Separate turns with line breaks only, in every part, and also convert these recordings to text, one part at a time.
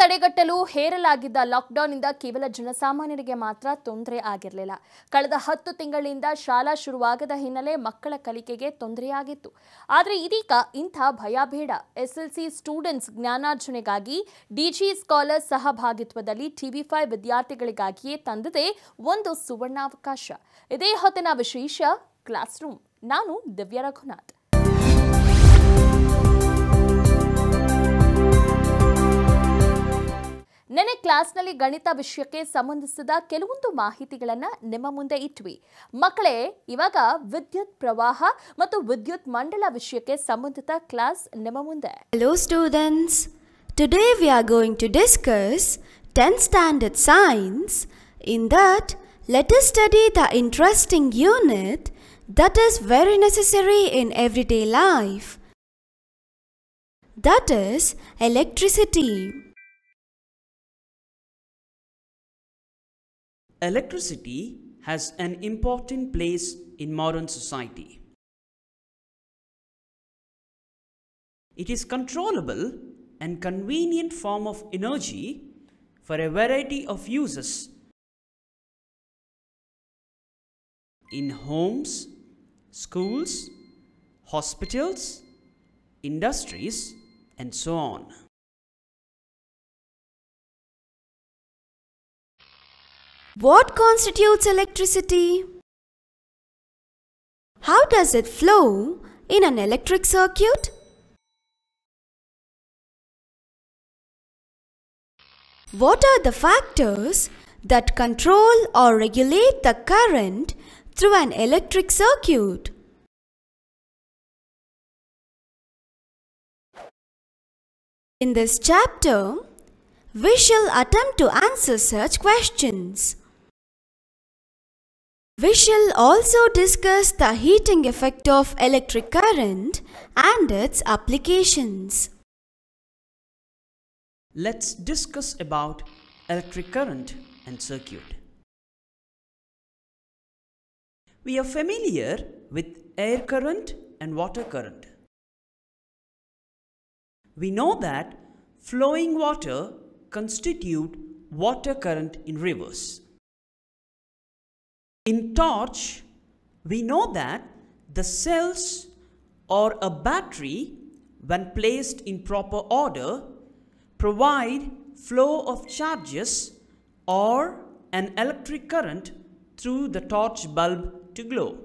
ತಡೆಗಟ್ಟಲು ಹೇರಲಾಗಿದ್ದ ಲಾಕ್ಡೌನ್ನಿಂದ ಕೇವಲ ಜನಸಾಮಾನ್ಯರಿಗೆ ಮಾತ್ರ ತೊಂದರೆ ಆಗಿರಲಿಲ್ಲ ಕಳೆದ ಹತ್ತು ತಿಂಗಳಿಂದ ಶಾಲಾ ಶುರುವಾಗದ ಹಿನ್ನೆಲೆ ಮಕ್ಕಳ ಕಲಿಕೆಗೆ ತೊಂದರೆಯಾಗಿತ್ತು ಆದರೆ ಇದೀಗ ಇಂಥ ಭಯ ಬೇಡ ಎಸ್ಎಲ್ಸಿ ಸ್ಟೂಡೆಂಟ್ಸ್ ಜ್ಞಾನಾರ್ಜನೆಗಾಗಿ ಡಿಜಿ ಸ್ಕಾಲರ್ ಸಹಭಾಗಿತ್ವದಲ್ಲಿ ಟಿವಿ ಫೈವ್ ವಿದ್ಯಾರ್ಥಿಗಳಿಗಾಗಿಯೇ ತಂದಿದೆ ಒಂದು ಸುವರ್ಣಾವಕಾಶ ಇದೇ ಹೊತ್ತಿನ ವಿಶೇಷ ಕ್ಲಾಸ್ ರೂಮ್ ನಾನು ದಿವ್ಯ ರಘುನಾಥ್ ನೆನೆ ಕ್ಲಾಸ್ನಲ್ಲಿ ಗಣಿತ ವಿಷಯಕ್ಕೆ ಸಂಬಂಧಿಸಿದ ಕೆಲವೊಂದು ಮಾಹಿತಿಗಳನ್ನು ನಿಮ್ಮ ಮುಂದೆ ಇಟ್ವಿ ಮಕ್ಕಳೇ ಇವಾಗ ವಿದ್ಯುತ್ ಪ್ರವಾಹ ಮತ್ತು ವಿದ್ಯುತ್ ಮಂಡಲ ವಿಷಯಕ್ಕೆ ಸಂಬಂಧಿತ ಕ್ಲಾಸ್ ನಿಮ್ಮ ಮುಂದೆ
hello students today we are going to discuss ten standard science in that let us study the interesting unit that is very
necessary in everyday life that is electricity
Electricity has an important place in modern society. It is controllable and convenient form of energy for a variety of uses in homes, schools, hospitals, industries and so on.
What constitutes electricity? How does it flow in an electric circuit? What are the factors that control or regulate the current through an electric circuit? In this chapter, we shall attempt to answer such questions. We shall also discuss the heating effect of electric current and its applications.
Let's discuss about electric current and circuit. We are familiar with air current and water current. We know that flowing water constitute water current in rivers. In torch, we know that the cells or a battery, when placed in proper order, provide flow of charges or an electric current through the torch bulb to glow.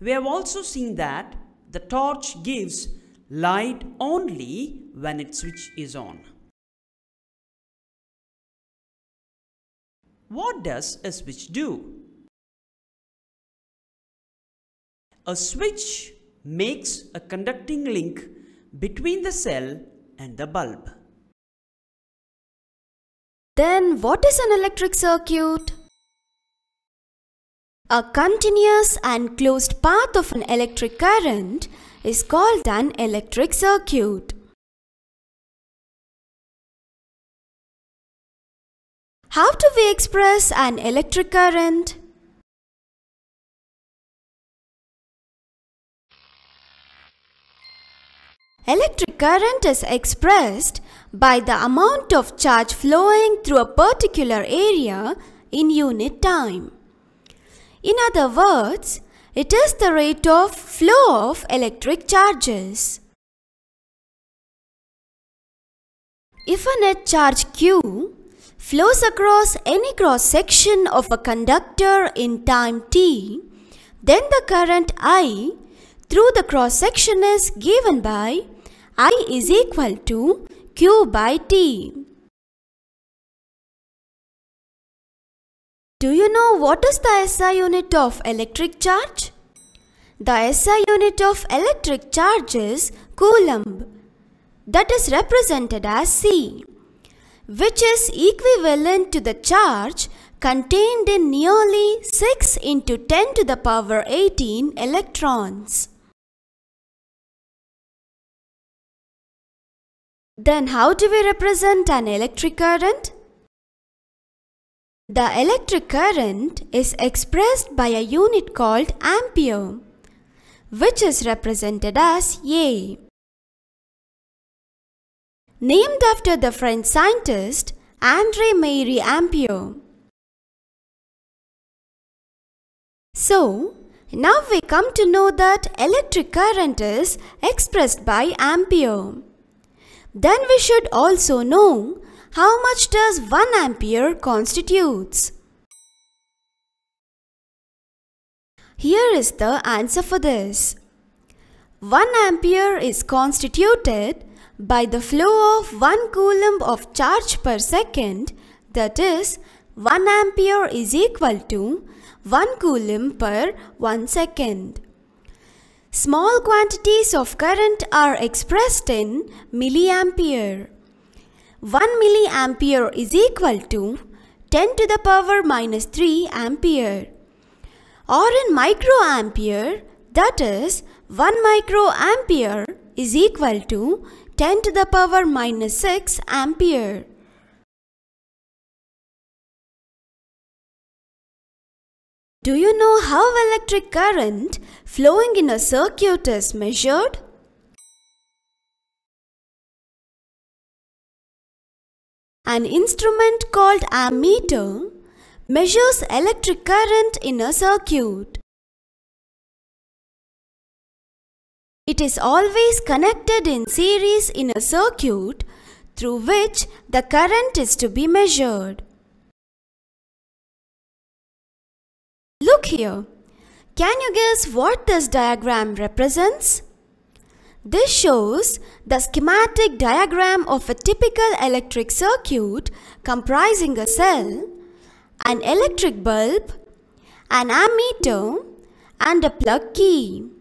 We have also seen that the torch gives light only when its switch is on. What does a switch do? A switch makes a conducting link between the cell and the bulb.
Then what is an electric circuit? A continuous and closed path of an electric current is called an electric circuit. How do we express an electric current? Electric current is expressed by the amount of charge
flowing through a particular area in unit time.
In other words, it is the rate of flow of electric charges. If a net charge Q flows across any cross section of a conductor in
time t, then the current I through the cross section is
given by I is equal to Q by T. Do you know what is the SI unit of electric charge? The SI unit of electric charge
is Coulomb that is represented as C which is equivalent to the charge contained in nearly 6
into 10 to the power 18 electrons. Then how do we represent an electric current? The electric current is expressed
by a unit called ampere, which is represented as
A named after the French scientist André-Marie Ampere. So, now we come to know that electric current is
expressed by ampere. Then we should also know how much does 1 ampere constitutes. Here is the answer for this. 1 ampere is constituted by the flow of 1 coulomb of charge per second, that is 1 ampere is equal to 1 coulomb per 1 second. Small quantities of current are expressed in milliampere. 1 milliampere is equal to 10 to the power minus 3 ampere. Or in microampere, that is 1 microampere
is equal to 10 to the power minus 6 ampere. Do you know how electric current flowing in a circuit is measured? An instrument called ammeter measures electric current in a circuit. It is always connected in series in a circuit through which the current is to be measured. Look here. Can you guess what this diagram represents?
This shows the schematic diagram of a typical electric circuit comprising a cell, an electric bulb, an
ammeter and a plug key.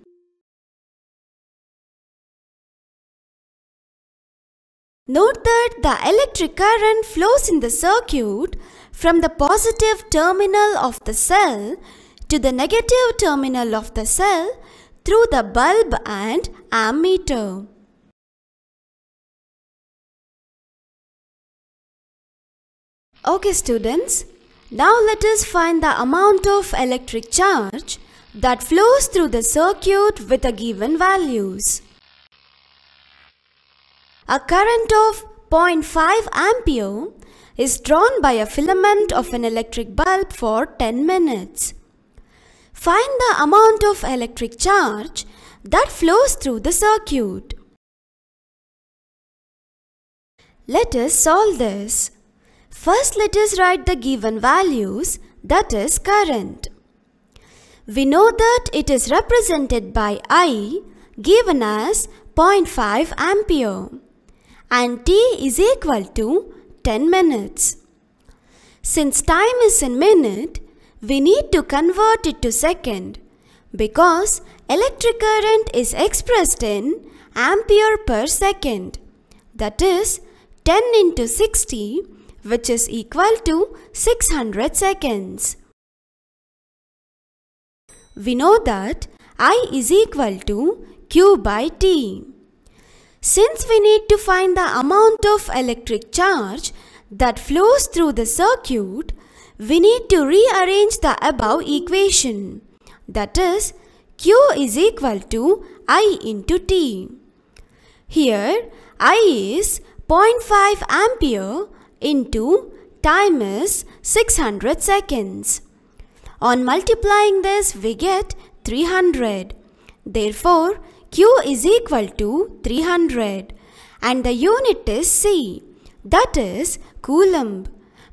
Note that the electric current flows in the circuit from the positive terminal of the cell to the negative terminal of the cell through the bulb and ammeter. Okay students, now let us find the amount of electric
charge that flows through the circuit with the given values. A current of 0.5 ampere is drawn by a filament of an electric bulb for 10 minutes.
Find the amount of electric charge that flows through the circuit. Let us solve this. First let us write the given values that is current.
We know that it is represented by I given as 0.5 ampere and t is equal to 10 minutes. Since time is in minute, we need to convert it to second because electric current is expressed in ampere per second. That is 10 into 60 which is equal to 600 seconds. We know that I is equal to Q by T. Since we need to find the amount of electric charge that flows through the circuit, we need to rearrange the above equation. That is, Q is equal to I into T. Here, I is 0.5 ampere into time is 600 seconds. On multiplying this, we get 300. Therefore, Q is equal to 300 and the unit is C that is Coulomb.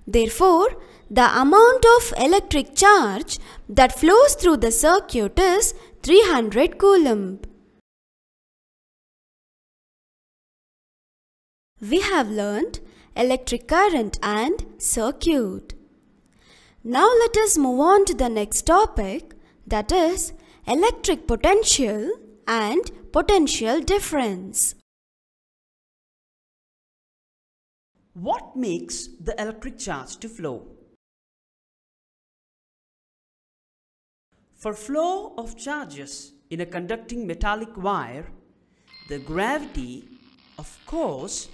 Therefore, the amount of electric charge that
flows through the circuit is 300 Coulomb. We have learnt electric current and circuit. Now let us move on to the next topic that is electric potential and potential difference. What makes
the electric charge to flow? For flow of charges in a conducting metallic wire, the gravity, of course,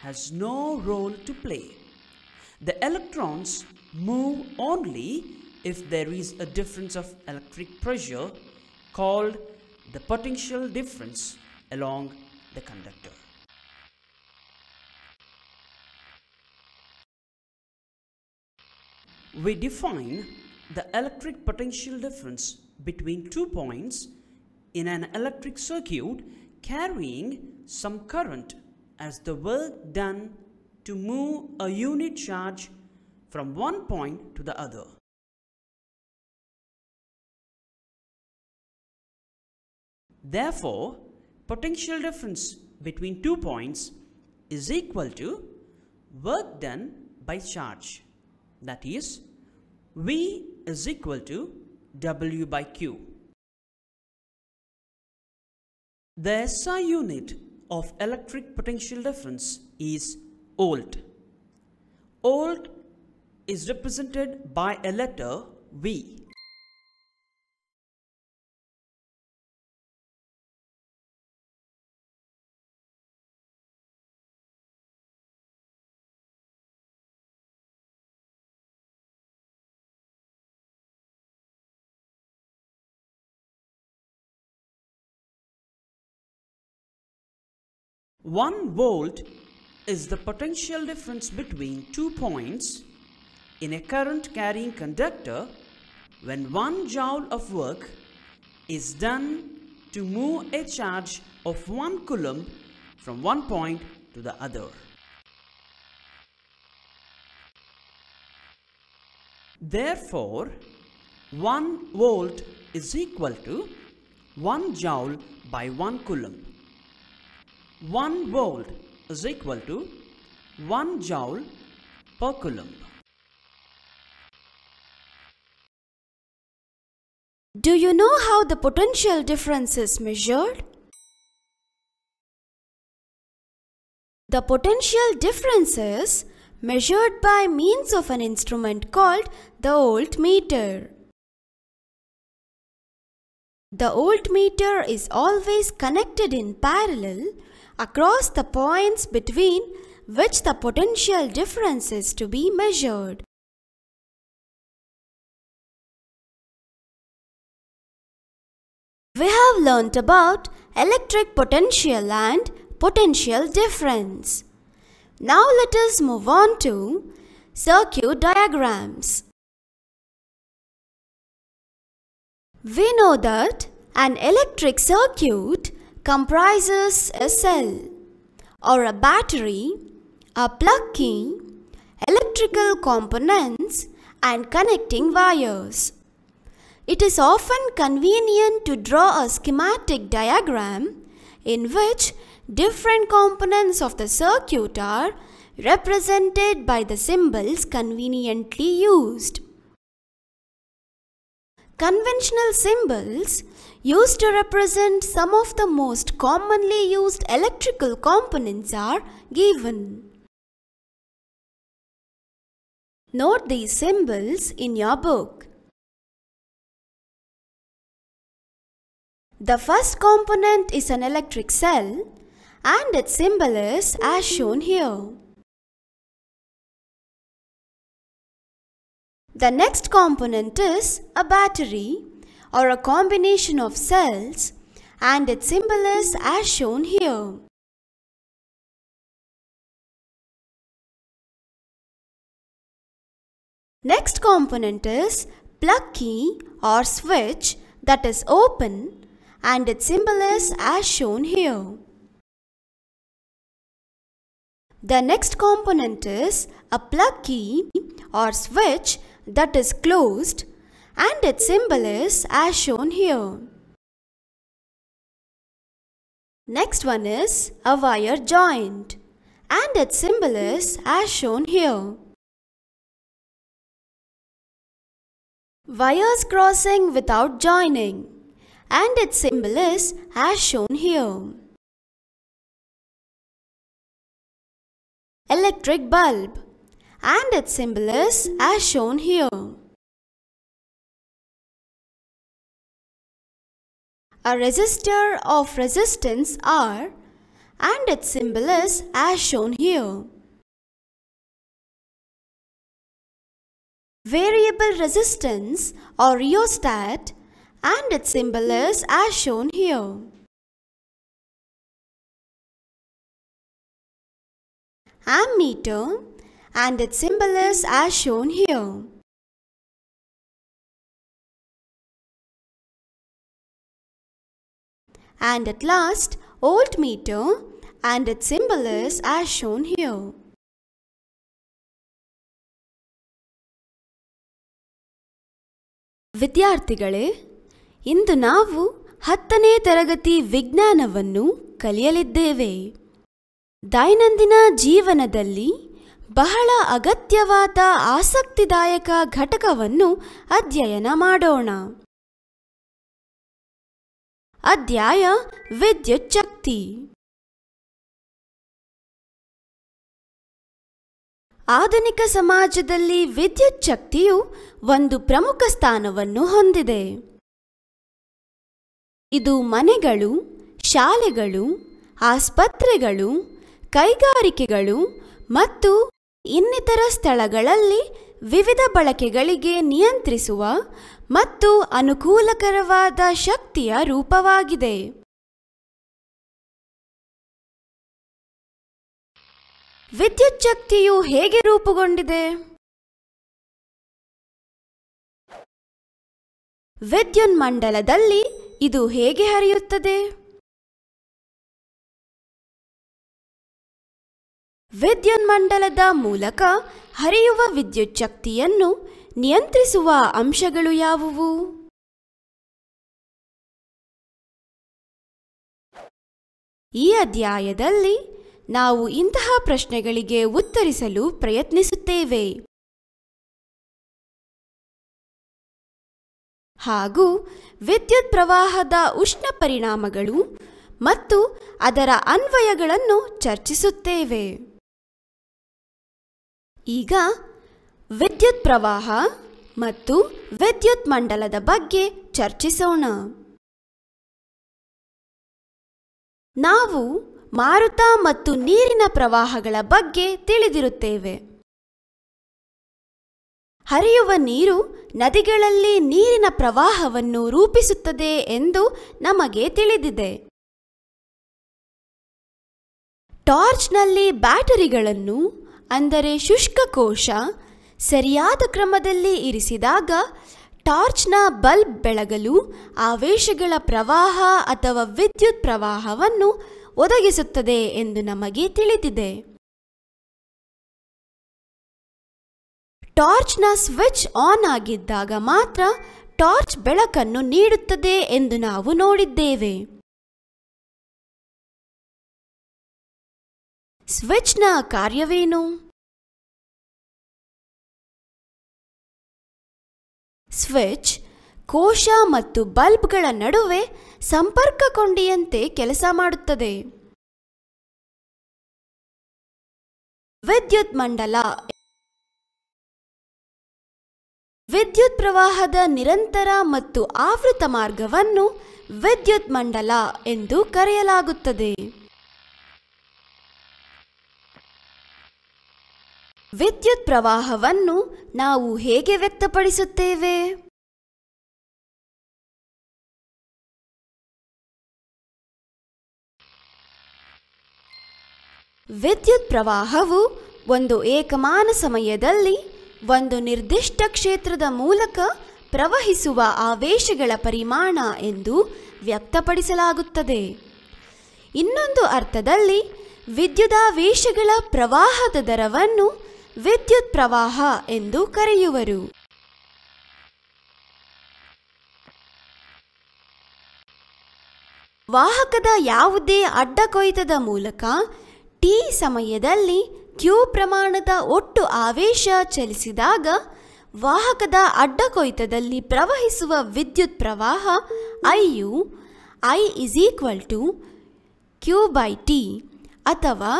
has no role to play. The electrons move only if there is a difference of electric pressure called the potential difference along the conductor. We define the electric potential difference between two points in an electric circuit carrying some current as the work done to move a unit charge from one point to the other. Therefore, potential difference between two points is equal to work done by charge. That is, V is equal to W by Q. The SI unit of electric potential difference is volt. Volt is represented by a letter V. 1 volt is the potential difference between two points in a current carrying conductor when 1 joule of work is done to move a charge of 1 coulomb from one point to the other. Therefore, 1 volt is equal to 1 joule by 1 coulomb. 1 volt is equal to 1 joule per coulomb.
Do you know how the potential difference is measured? The potential difference is measured by means of an instrument called the voltmeter. The voltmeter is always connected in parallel across the points between which the potential difference is to be measured. We have learnt about electric potential and potential difference. Now let us move on to circuit diagrams. We know that an electric circuit comprises
a cell or a battery, a plug key, electrical components and connecting wires. It is often convenient to draw a schematic diagram in which different components of the circuit are represented by the symbols conveniently used. Conventional symbols Used to represent some of the most commonly used
electrical components are given. Note these symbols in your book. The first component is an electric cell and its symbol is as shown here. The next component is a battery or a combination of cells and its symbol is as shown here. Next component is plug key or switch that is open and its symbol is as shown here. The next component is a plug key or switch that is closed and its symbol is as shown here. Next one is a wire joint and its symbol is as shown here. Wires crossing without joining and its symbol is as shown here. Electric bulb and its symbol is as shown here. A resistor of resistance R and its symbol is as shown here. Variable resistance or rheostat and its symbol is as shown here. Ammeter and its symbol is as shown here. and at last volt meter and its symbol is as shown here. ವಿದ್ಯಾರ್ಥಿಗಳೇ ಇಂದು ನಾವು ಹತ್ತನೇ ತರಗತಿ ವಿಜ್ಞಾನವನ್ನು ಕಲಿಯಲಿದ್ದೇವೆ
ದೈನಂದಿನ ಜೀವನದಲ್ಲಿ ಬಹಳ
ಅಗತ್ಯವಾದ ಆಸಕ್ತಿದಾಯಕ ಘಟಕವನ್ನು ಅಧ್ಯಯನ ಮಾಡೋಣ ಅಧ್ಯಾಯ ವಿದ್ಯುಚ್ಛಕ್ತಿ ಆಧುನಿಕ ಸಮಾಜದಲ್ಲಿ ವಿದ್ಯುಚ್ಛಕ್ತಿಯು ಶಕ್ತಿಯು ಒಂದು ಪ್ರಮುಖ ಸ್ಥಾನವನ್ನು ಹೊಂದಿದೆ ಇದು ಮನೆಗಳು ಶಾಲೆಗಳು ಆಸ್ಪತ್ರೆಗಳು ಕೈಗಾರಿಕೆಗಳು ಮತ್ತು ಇನ್ನಿತರ
ಸ್ಥಳಗಳಲ್ಲಿ ವಿವಿಧ ಬಳಕೆಗಳಿಗೆ ನಿಯಂತ್ರಿಸುವ ಮತ್ತು
ಅನುಕೂಲಕರವಾದ ಶಕ್ತಿಯ ರೂಪವಾಗಿದೆ ವಿದ್ಯುತ್ ಶಕ್ತಿಯು ಹೇಗೆ ರೂಪುಗೊಂಡಿದೆ ವಿದ್ಯುನ್ಮಂಡಲದಲ್ಲಿ ಇದು ಹೇಗೆ ಹರಿಯುತ್ತದೆ ವಿದ್ಯುನ್ಮಂಡಲದ ಮೂಲಕ ಹರಿಯುವ ವಿದ್ಯುಚ್ಛಕ್ತಿಯನ್ನು ನಿಯಂತ್ರಿಸುವ ಅಂಶಗಳು ಯಾವುವು ಈ ಅಧ್ಯಾಯದಲ್ಲಿ ನಾವು ಇಂತಹ ಪ್ರಶ್ನೆಗಳಿಗೆ ಉತ್ತರಿಸಲು ಪ್ರಯತ್ನಿಸುತ್ತೇವೆ ಹಾಗೂ ವಿದ್ಯುತ್ ಪ್ರವಾಹದ ಉಷ್ಣ ಪರಿಣಾಮಗಳು ಮತ್ತು ಅದರ
ಅನ್ವಯಗಳನ್ನು ಚರ್ಚಿಸುತ್ತೇವೆ ಈಗ
ವಿದ್ಯುತ್ ಪ್ರವಾಹ ಮತ್ತು ವಿದ್ಯುತ್ ಮಂಡಲದ ಬಗ್ಗೆ ಚರ್ಚಿಸೋಣ ನಾವು ಮಾರುತ ಮತ್ತು ನೀರಿನ ಪ್ರವಾಹಗಳ ಬಗ್ಗೆ ತಿಳಿದಿರುತ್ತೇವೆ ಹರಿಯುವ ನೀರು ನದಿಗಳಲ್ಲಿ ನೀರಿನ ಪ್ರವಾಹವನ್ನು ರೂಪಿಸುತ್ತದೆ ಎಂದು ನಮಗೆ ತಿಳಿದಿದೆ ಟಾರ್ಚ್ನಲ್ಲಿ ಬ್ಯಾಟರಿಗಳನ್ನು ಅಂದರೆ ಶುಷ್ಕ ಕೋಶ
ಸರಿಯಾದ ಕ್ರಮದಲ್ಲಿ ಇರಿಸಿದಾಗ ಟಾರ್ಚ್ನ ಬಲ್ಬ್ ಬೆಳಗಲು
ಆವೇಶಗಳ ಪ್ರವಾಹ ಅಥವಾ ವಿದ್ಯುತ್ ಪ್ರವಾಹವನ್ನು ಒದಗಿಸುತ್ತದೆ ಎಂದು ನಮಗೆ ತಿಳಿದಿದೆ ಟಾರ್ಚ್ನ ಸ್ವಿಚ್ ಆನ್ ಆಗಿದ್ದಾಗ ಮಾತ್ರ ಟಾರ್ಚ್ ಬೆಳಕನ್ನು ನೀಡುತ್ತದೆ ಎಂದು ನಾವು ನೋಡಿದ್ದೇವೆ ಸ್ವಿಚ್ನ ಕಾರ್ಯವೇನು ಸ್ವಿಚ್ ಕೋಶ ಮತ್ತು ಬಲ್ಬ್ಗಳ ನಡುವೆ ಸಂಪರ್ಕ ಕೊಂಡಿಯಂತೆ ಕೆಲಸ ಮಾಡುತ್ತದೆ ವಿದ್ಯುತ್ ಮಂಡಲ ವಿದ್ಯುತ್ ಪ್ರವಾಹದ ನಿರಂತರ ಮತ್ತು
ಆವೃತ ಮಾರ್ಗವನ್ನು ವಿದ್ಯುತ್ ಮಂಡಲ ಎಂದು ಕರೆಯಲಾಗುತ್ತದೆ
ವಿದ್ಯುತ್ ಪ್ರವಾಹವನ್ನು ನಾವು ಹೇಗೆ ವ್ಯಕ್ತಪಡಿಸುತ್ತೇವೆ ವಿದ್ಯುತ್ ಪ್ರವಾಹವು ಒಂದು ಏಕಮಾನ ಸಮಯದಲ್ಲಿ
ಒಂದು ನಿರ್ದಿಷ್ಟ ಕ್ಷೇತ್ರದ ಮೂಲಕ ಪ್ರವಹಿಸುವ ಆವೇಶಗಳ ಪರಿಮಾಣ ಎಂದು ವ್ಯಕ್ತಪಡಿಸಲಾಗುತ್ತದೆ ಇನ್ನೊಂದು ಅರ್ಥದಲ್ಲಿ ವಿದ್ಯುದಾವೇಶಗಳ ಪ್ರವಾಹದ ದರವನ್ನು ವಿದ್ಯುತ್ ಪ್ರವಾಹ ಎಂದು ಕರೆಯುವರು ವಾಹಕದ ಯಾವುದೇ ಅಡ್ಡ ಕೊಯ್ತದ ಮೂಲಕ ಟಿ ಸಮಯದಲ್ಲಿ ಕ್ಯೂ ಪ್ರಮಾಣದ ಒಟ್ಟು ಆವೇಶ ಚಲಿಸಿದಾಗ ವಾಹಕದ ಅಡ್ಡ ಕೊಯ್ತದಲ್ಲಿ ಪ್ರವಹಿಸುವ ವಿದ್ಯುತ್ ಪ್ರವಾಹ I you I is equal to Q by T
ಅಥವಾ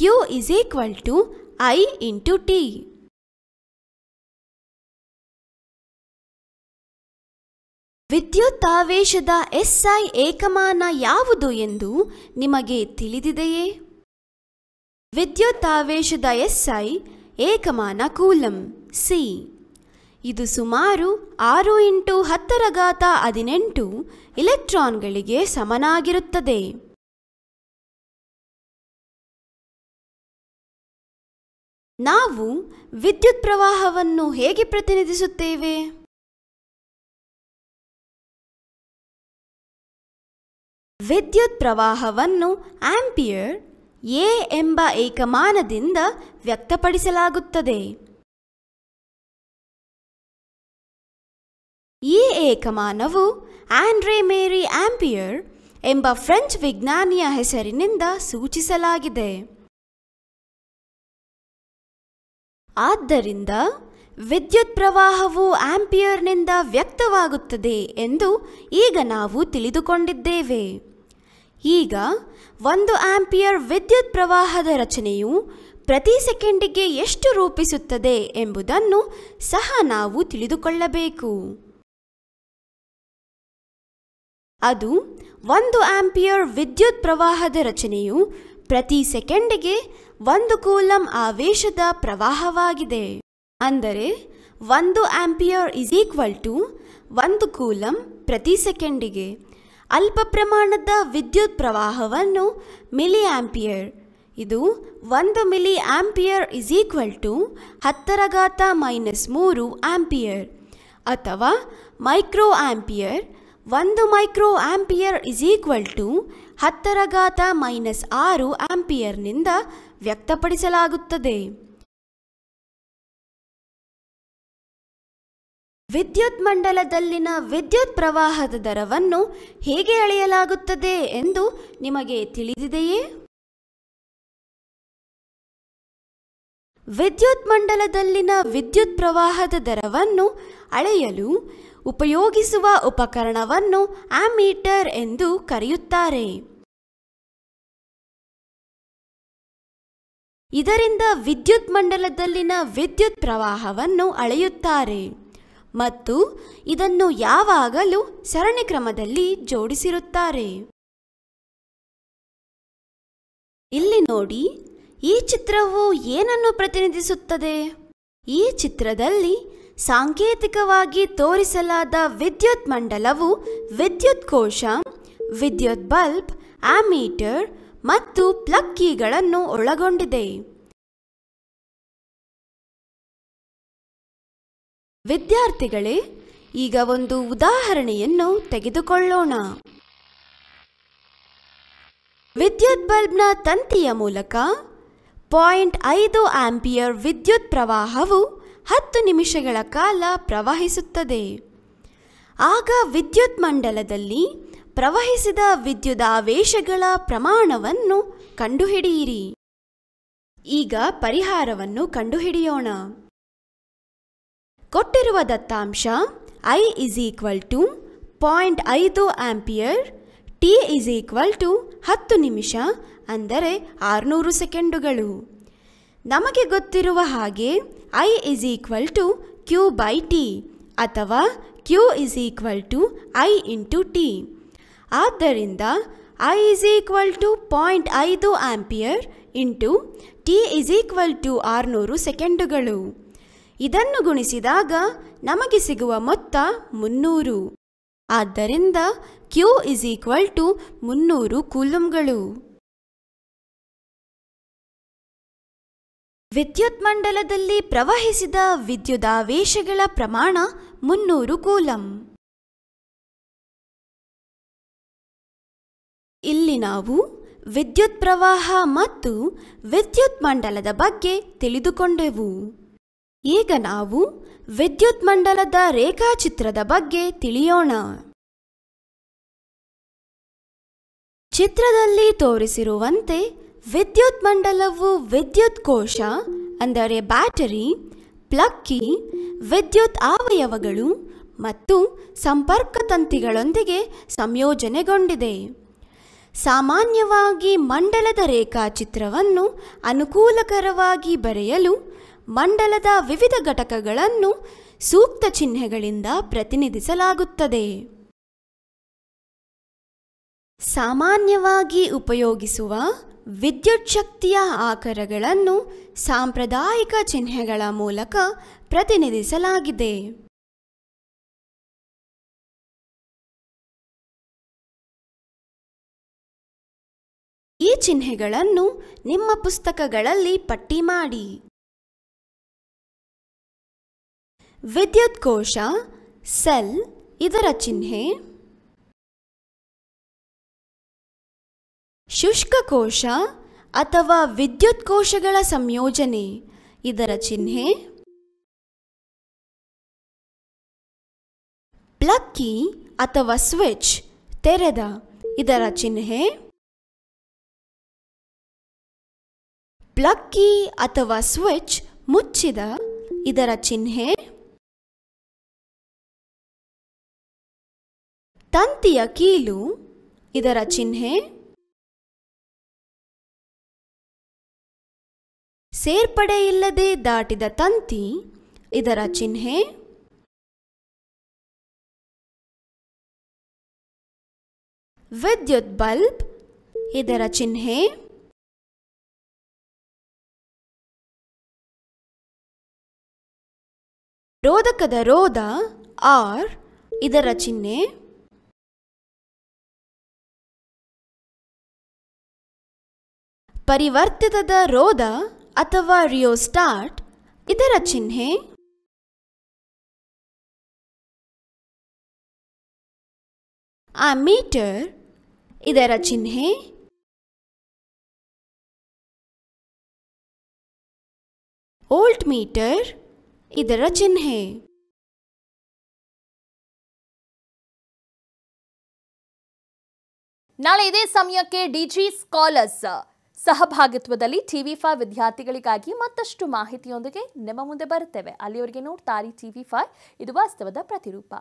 Q is equal to i into t. ವಿದ್ಯುತ್ತಾವೇಶದ ಎಸ್ಐ ಏಕಮಾನ ಯಾವುದು ಎಂದು ನಿಮಗೆ
ತಿಳಿದಿದೆಯೇ ವಿದ್ಯುತ್ತಾವೇಶದ ಎಸ್ಐ ಏಕಮಾನ ಕೂಲಂ ಸಿ ಇದು ಸುಮಾರು ಆರು ಇಂಟು ಹತ್ತರ ಗಾತ
ಹದಿನೆಂಟು ಇಲೆಕ್ಟ್ರಾನ್ಗಳಿಗೆ ಸಮನಾಗಿರುತ್ತದೆ ನಾವು ವಿದ್ಯುತ್ ಪ್ರವಾಹವನ್ನು ಹೇಗೆ ಪ್ರತಿನಿಧಿಸುತ್ತೇವೆ ವಿದ್ಯುತ್ ಪ್ರವಾಹವನ್ನು ಆಂಪಿಯರ್ ಎ ಎಂಬ ಏಕಮಾನದಿಂದ ವ್ಯಕ್ತಪಡಿಸಲಾಗುತ್ತದೆ ಈ ಏಕಮಾನವು ಆಂಡ್ರೆ ಮೇರಿ ಆಂಪಿಯರ್ ಎಂಬ ಫ್ರೆಂಚ್ ವಿಜ್ಞಾನಿಯ ಹೆಸರಿನಿಂದ ಸೂಚಿಸಲಾಗಿದೆ ಆದ್ದರಿಂದ ವಿದ್ಯುತ್ ಪ್ರವಾಹವು ಆಂಪಿಯರ್ನಿಂದ ವ್ಯಕ್ತವಾಗುತ್ತದೆ ಎಂದು
ಈಗ ನಾವು ತಿಳಿದುಕೊಂಡಿದ್ದೇವೆ ಈಗ ಒಂದು ಆಂಪಿಯರ್ ವಿದ್ಯುತ್ ಪ್ರವಾಹದ ರಚನೆಯು ಪ್ರತಿ ಸೆಕೆಂಡಿಗೆ ಎಷ್ಟು ರೂಪಿಸುತ್ತದೆ
ಎಂಬುದನ್ನು ಸಹ ನಾವು ತಿಳಿದುಕೊಳ್ಳಬೇಕು ಅದು ಒಂದು ಆಂಪಿಯರ್ ವಿದ್ಯುತ್ ಪ್ರವಾಹದ ರಚನೆಯು
ಪ್ರತಿ ಸೆಕೆಂಡಿಗೆ ಒಂದು ಕೂಲಂ ಆವೇಶದ ಪ್ರವಾಹವಾಗಿದೆ ಅಂದರೆ ಒಂದು ಆಂಪಿಯರ್ ಇಸ್ ಈಕ್ವಲ್ ಟು ಒಂದು ಕೂಲಂ ಪ್ರತಿ ಸೆಕೆಂಡಿಗೆ ಅಲ್ಪ ಪ್ರಮಾಣದ ವಿದ್ಯುತ್ ಪ್ರವಾಹವನ್ನು ಮಿಲಿ ಆಂಪಿಯರ್ ಇದು ಒಂದು milli ampere is equal to ಗಾತ ಮೈನಸ್ ಮೂರು ಆಂಪಿಯರ್ ಅಥವಾ ಮೈಕ್ರೋ ಆಂಪಿಯರ್ ಒಂದು micro ampere is equal to ಗಾತ ಮೈನಸ್
ಆರು ಆಂಪಿಯರ್ನಿಂದ ವ್ಯಕ್ತಪಡಿಸಲಾಗುತ್ತದೆ ವಿದ್ಯುತ್ ಮಂಡಲದಲ್ಲಿನ ವಿದ್ಯುತ್ ಪ್ರವಾಹದ ದರವನ್ನು ಹೇಗೆ ಅಳೆಯಲಾಗುತ್ತದೆ ಎಂದು ನಿಮಗೆ ತಿಳಿದಿದೆಯೇ ವಿದ್ಯುತ್ ಮಂಡಲದಲ್ಲಿನ ವಿದ್ಯುತ್ ಪ್ರವಾಹದ ದರವನ್ನು ಅಳೆಯಲು ಉಪಯೋಗಿಸುವ ಉಪಕರಣವನ್ನು ಆಮೀಟರ್ ಎಂದು ಕರೆಯುತ್ತಾರೆ ಇದರಿಂದ ವಿದ್ಯುತ್ ಮಂಡಲದಲ್ಲಿನ ವಿದ್ಯುತ್
ಪ್ರವಾಹವನ್ನು ಅಳೆಯುತ್ತಾರೆ ಮತ್ತು ಇದನ್ನು ಯಾವಾಗಲೂ
ಸರಣಿ ಕ್ರಮದಲ್ಲಿ ಜೋಡಿಸಿರುತ್ತಾರೆ ಇಲ್ಲಿ ನೋಡಿ ಈ ಚಿತ್ರವು ಏನನ್ನು ಪ್ರತಿನಿಧಿಸುತ್ತದೆ
ಈ ಚಿತ್ರದಲ್ಲಿ ಸಾಂಕೇತಿಕವಾಗಿ ತೋರಿಸಲಾದ ವಿದ್ಯುತ್ ಮಂಡಲವು
ವಿದ್ಯುತ್ ಕೋಶ ವಿದ್ಯುತ್ ಬಲ್ಬ್ ಆಮೀಟರ್ ಮತ್ತು ಪ್ಲಗ್ ಕೀಗಳನ್ನು ಒಳಗೊಂಡಿದೆ ವಿದ್ಯಾರ್ಥಿಗಳೇ ಈಗ ಒಂದು ಉದಾಹರಣೆಯನ್ನು ತೆಗೆದುಕೊಳ್ಳೋಣ ವಿದ್ಯುತ್ ಬಲ್ಬ್ನ
ತಂತಿಯ ಮೂಲಕ ಪಾಯಿಂಟ್ ಐದು ಆಂಪಿಯರ್ ವಿದ್ಯುತ್ ಪ್ರವಾಹವು ಹತ್ತು ನಿಮಿಷಗಳ ಕಾಲ ಪ್ರವಹಿಸುತ್ತದೆ ಆಗ ವಿದ್ಯುತ್ ಮಂಡಲದಲ್ಲಿ ಪ್ರವಹಿಸಿದ ವಿದ್ಯುದಾವೇಶಗಳ ಪ್ರಮಾಣವನ್ನು
ಕಂಡುಹಿಡಿಯಿರಿ ಈಗ ಪರಿಹಾರವನ್ನು ಕಂಡುಹಿಡಿಯೋಣ ಕೊಟ್ಟಿರುವ ದತ್ತಾಂಶ I is equal to
point ಐದು ampere T is equal to ಹತ್ತು ನಿಮಿಷ ಅಂದರೆ ಆರುನೂರು ಸೆಕೆಂಡುಗಳು ನಮಗೆ ಗೊತ್ತಿರುವ ಹಾಗೆ I is equal to Q by T ಅಥವಾ Q is equal to I into T ಆದ್ದರಿಂದ I is equal to point ಐದು ampere into T is equal to ಆರುನೂರು ಸೆಕೆಂಡುಗಳು ಇದನ್ನು ಗುಣಿಸಿದಾಗ ನಮಗೆ ಸಿಗುವ ಮೊತ್ತ ಮುನ್ನೂರು
ಆದ್ದರಿಂದ ಕ್ಯೂ ಇಸ್ ಈಕ್ವಲ್ ಟು ಮುನ್ನೂರು ಕೂಲಂಗಳು ವಿದ್ಯುತ್ ಮಂಡಲದಲ್ಲಿ ಪ್ರವಹಿಸಿದ ವಿದ್ಯುದಾವೇಶಗಳ ಪ್ರಮಾಣ ಮುನ್ನೂರು ಕೂಲಂ ಇಲ್ಲಿ ನಾವು ವಿದ್ಯುತ್ ಪ್ರವಾಹ ಮತ್ತು ವಿದ್ಯುತ್ ಮಂಡಲದ ಬಗ್ಗೆ ತಿಳಿದುಕೊಂಡೆವು ಈಗ ನಾವು ವಿದ್ಯುತ್ ಮಂಡಲದ ರೇಖಾಚಿತ್ರದ ಬಗ್ಗೆ ತಿಳಿಯೋಣ ಚಿತ್ರದಲ್ಲಿ ತೋರಿಸಿರುವಂತೆ ವಿದ್ಯುತ್ ಮಂಡಲವು ವಿದ್ಯುತ್ ಕೋಶ ಅಂದರೆ ಬ್ಯಾಟರಿ
ಪ್ಲಕ್ಕಿ ವಿದ್ಯುತ್ ಅವಯವಗಳು ಮತ್ತು ಸಂಪರ್ಕ ತಂತಿಗಳೊಂದಿಗೆ ಸಂಯೋಜನೆಗೊಂಡಿದೆ ಸಾಮಾನ್ಯವಾಗಿ ಮಂಡಲದ ರೇಖಾಚಿತ್ರವನ್ನು ಅನುಕೂಲಕರವಾಗಿ ಬರೆಯಲು ಮಂಡಲದ ವಿವಿಧ
ಘಟಕಗಳನ್ನು ಸೂಕ್ತ ಚಿಹ್ನೆಗಳಿಂದ ಪ್ರತಿನಿಧಿಸಲಾಗುತ್ತದೆ ಸಾಮಾನ್ಯವಾಗಿ ಉಪಯೋಗಿಸುವ ವಿದ್ಯುತ್ ಶಕ್ತಿಯ ಆಕಾರಗಳನ್ನು ಸಾಂಪ್ರದಾಯಿಕ ಚಿಹ್ನೆಗಳ ಮೂಲಕ ಪ್ರತಿನಿಧಿಸಲಾಗಿದೆ ಈ ಚಿಹ್ನೆಗಳನ್ನು ನಿಮ್ಮ ಪುಸ್ತಕಗಳಲ್ಲಿ ಪಟ್ಟಿ ಮಾಡಿ ವಿದ್ಯುತ್ ಕೋಶ ಸೆಲ್ ಇದರ ಚಿಹ್ನೆ ಶುಷ್ಕ ಕೋಶ ಅಥವಾ ವಿದ್ಯುತ್ ಕೋಶಗಳ ಸಂಯೋಜನೆ ಇದರ ಚಿಹ್ನೆ ಪ್ಲಕ್ಕಿ ಅಥವಾ ಸ್ವಿಚ್ ತೆರೆದ ಇದರ ಚಿಹ್ನೆ ಪ್ಲಕ್ಕಿ ಅಥವಾ ಸ್ವಿಚ್ ಮುಚ್ಚಿದ ಇದರ ಚಿಹ್ನೆ ತಂತಿಯ ಕೀಲು ಇದರ ಚಿಹ್ನೆ ಸೇರ್ಪಡೆಯಿಲ್ಲದೆ ದಾಟಿದ ತಂತಿ ಇದರ ಚಿಹ್ನೆ ವಿದ್ಯುತ್ ಬಲ್ಬ್ ಇದರ ಚಿಹ್ನೆ ರೋಧಕದ ರೋಧ ಆರ್ ಇದರ ಚಿಹ್ನೆ ಪರಿವರ್ತಿತದ ರೋಧ ಅಥವಾ ರಿಯೋಸ್ಟಾಟ್ ಇದರ ಚಿಹ್ನೆ ಆ ಮೀಟರ್ ಇದರ ಚಿಹ್ನೆ ಓಲ್ಟ್ ಮೀಟರ್ ಇದರ ಚಿಹ್ನೆ
ನಾಳೆ ಇದೇ ಸಮಯಕ್ಕೆ ಡಿಜಿ ಸ್ಕಾಲರ್ಸ್ ಸಹಭಾಗಿತ್ವದಲ್ಲಿ ಟಿವಿ ಫೈವ್ ವಿದ್ಯಾರ್ಥಿಗಳಿಗಾಗಿ ಮತ್ತಷ್ಟು ಮಾಹಿತಿಯೊಂದಿಗೆ ನಿಮ್ಮ ಮುಂದೆ ಬರುತ್ತೇವೆ ಅಲ್ಲಿಯವರಿಗೆ ನೋಡ್ತಾರಿ ಟಿವಿ ಫೈವ್ ಇದು ವಾಸ್ತವದ ಪ್ರತಿರೂಪ